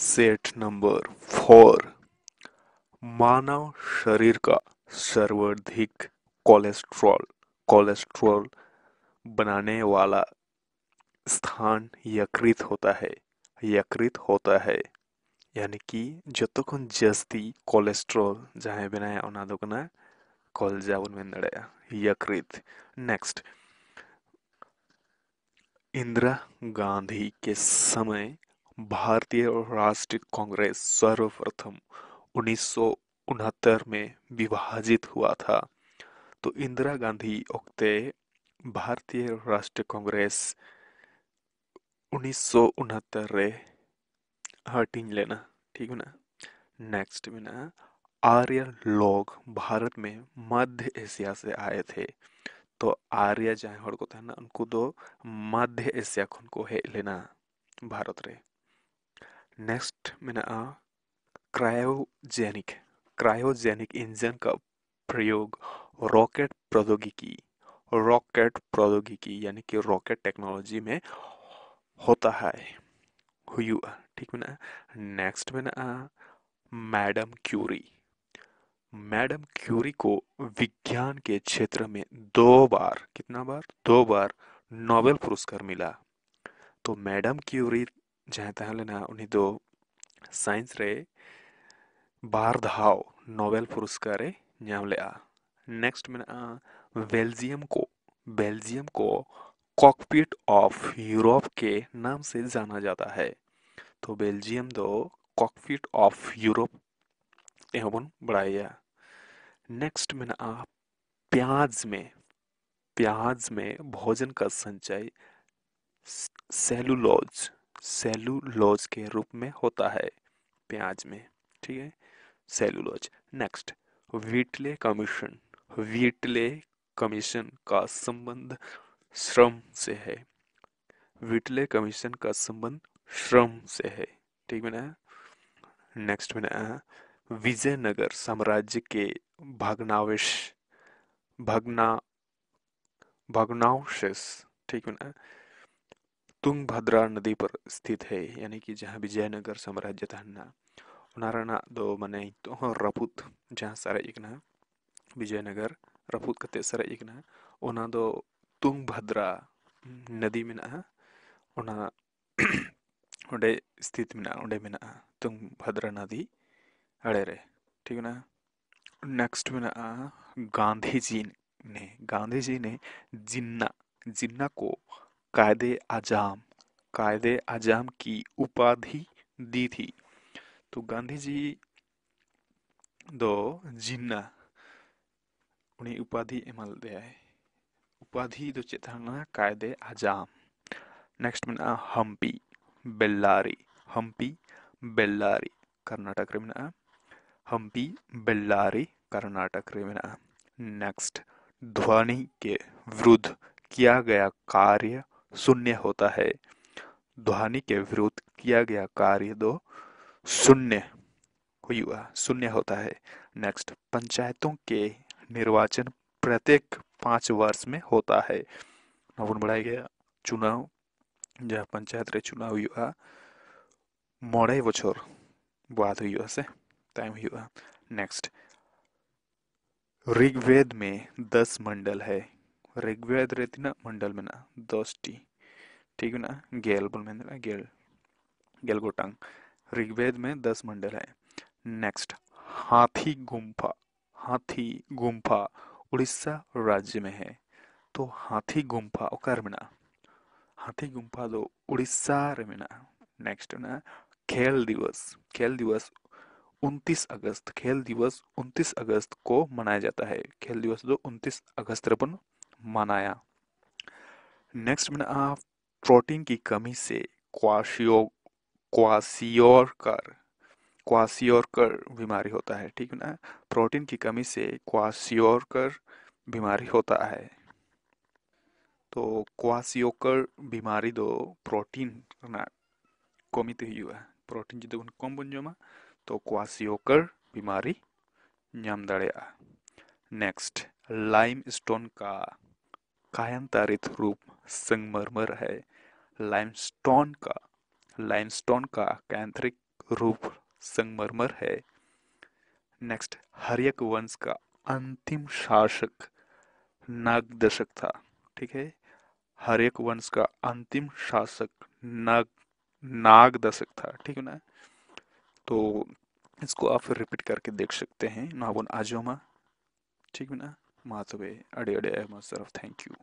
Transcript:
set number four मानव शरीर का सर्वाधिक कोलेस्ट्रॉल कोलेस्ट्रॉल बनाने वाला स्थान यकृत होता है यकृत होता है यानी कि जतक्षण जस्ती कोलेस्ट्रॉल जहाँ बनाया ᱚᱱᱟ ᱫᱚ ᱠᱟᱱᱟ ᱠᱚᱞᱡᱟ में ᱢᱮᱱ ᱫᱟᱲᱮᱭᱟᱜᱼᱟ यकृत नेक्स्ट इंदिरा गांधी के समय भारतीय राष्ट्रीय कांग्रेस सर्वप्रथम उन्नीस में विभाजित हुआ था तो इंदिरा गांधी उक्ते भारतीय राष्ट्रीय कांग्रेस उन्नीस सौ लेना ठीक है ना नेक्स्ट में ना आर्य लोग भारत में मध्य एशिया से आए थे तो आर्य जहाँ को ना उनको तो मध्य एशिया को है लेना भारत रे नेक्स्ट मैंने क्रायोजेनिक क्रायोजेनिक इंजन का प्रयोग रॉकेट प्रौद्योगिकी रॉकेट प्रौद्योगिकी यानी कि रॉकेट टेक्नोलॉजी में होता है हुआ ठीक में ना नेक्स्ट में ना मैडम क्यूरी मैडम क्यूरी को विज्ञान के क्षेत्र में दो बार कितना बार दो बार नोबेल पुरस्कार मिला तो मैडम क्यूरी ᱡᱟᱦᱟᱸᱭ ᱛᱟᱦᱮᱸ ᱞᱮᱱᱟ ᱩᱱᱤ ᱫᱚ ᱥᱟᱭᱮᱱᱥ ᱨᱮ ᱵᱟᱨ ᱫᱷᱟᱣ ᱱᱳᱵᱮᱞ ᱯᱩᱨᱚᱥᱠᱟᱨᱮ ᱧᱟᱢ ᱞᱮᱜᱼᱟ ᱱᱮᱠᱥᱴ ᱢᱮᱱᱟᱜᱼᱟ बेल्जियम को बेल्जियम को कॉकपिट ऑफ यूरोप के नाम से जाना जाता है तो बेल्जियम दो कॉकपिट ऑफ यूरोप एवं बढ़ाया नेक्स्ट में ना प्याज में प्याज में भोजन का संचय सेलुलोज सेलुलोज के रूप में होता है प्याज में ठीक है cellulose next Whitley commission Whitley commission का संबंध श्रम से है विटले कमीशन का संबंध श्रम से है ठीक है ना नेक्स्ट ना विजयनगर साम्राज्य के भग्नावश भगना भग्नावशेष ठीक है ना ತುಂಗಭದ್ರಾ नदी पर स्थित है यानी कि जहाँ विजयनगर साम्राज्य था ᱚᱱᱟ दो माने तो हाँ, रपूत जहाँ सरजना विजयनगर रपूत करते सरजना ओना दो तुंगभद्रा नदी में ओना ओडे स्थित में ओडे में तुंगभद्रा नदी अड़े ठीक है नेक्स्ट में गांधी जी ने गांधी जी ने जिन्ना जिन्ना को कायदे आजाम कायदे आजाम की उपाधि दी थी तो गांधी जी दो जिन्ना उन्हें उपाधि एमल दिया है उपाधि दो तो चेतना कायदे आजाम नेक्स्ट में हम्पी बेल्लारी हम्पी बेल्लारी कर्नाटक रे में हम्पी बेल्लारी कर्नाटक रे में नेक्स्ट ध्वनि के विरुद्ध किया गया कार्य शून्य होता है ध्वनि के विरुद्ध किया गया कार्य दो शून्य हुआ शून्य होता है नेक्स्ट पंचायतों के निर्वाचन प्रत्येक पाँच वर्ष में होता है बढ़ाया गया चुनाव जहाँ पंचायत रे चुनाव हुआ मोड़े बचर बाद हुआ से टाइम हुआ नेक्स्ट ऋग्वेद में दस मंडल है ऋग्वेद मंडल में दस टी ठीक है गेल बोल में गेल गेल गोटांग ऋग्वेद में दस मंडल है नेक्स्ट हाथी गुम्फा हाथी गुम्फा उड़ीसा राज्य में है तो हाथी गुम्फा ओकर में हाथी गुम्फा दो तो उड़ीसा में नेक्स्ट ना खेल दिवस खेल दिवस 29 अगस्त खेल दिवस 29 अगस्त को मनाया जाता है खेल दिवस जो तो 29 अगस्त अपन मनाया नेक्स्ट आप प्रोटीन की कमी से क्वाशियो क्वासियोर कर बीमारी होता है ठीक ना प्रोटीन की कमी से कर बीमारी होता है तो क्वासियोकर बीमारी दो प्रोटीन तो ना तो हुआ प्रोटीन जो कम बन जमा तो क्वासियोकर बीमारी नाम दाड़ा नेक्स्ट लाइम स्टोन का कायांतरित रूप संगमरमर है लाइमस्टोन का लाइमस्टोन का कैंथरिक रूप संगमरमर है नेक्स्ट हरियक वंश का अंतिम शासक नागदशक था ठीक है हरियक वंश का अंतिम शासक नाग दशक था ठीक है ना तो इसको आप रिपीट करके देख सकते हैं नाबुन आजोमा ठीक है ना മാധവേ അടിയുടെ I must of thank U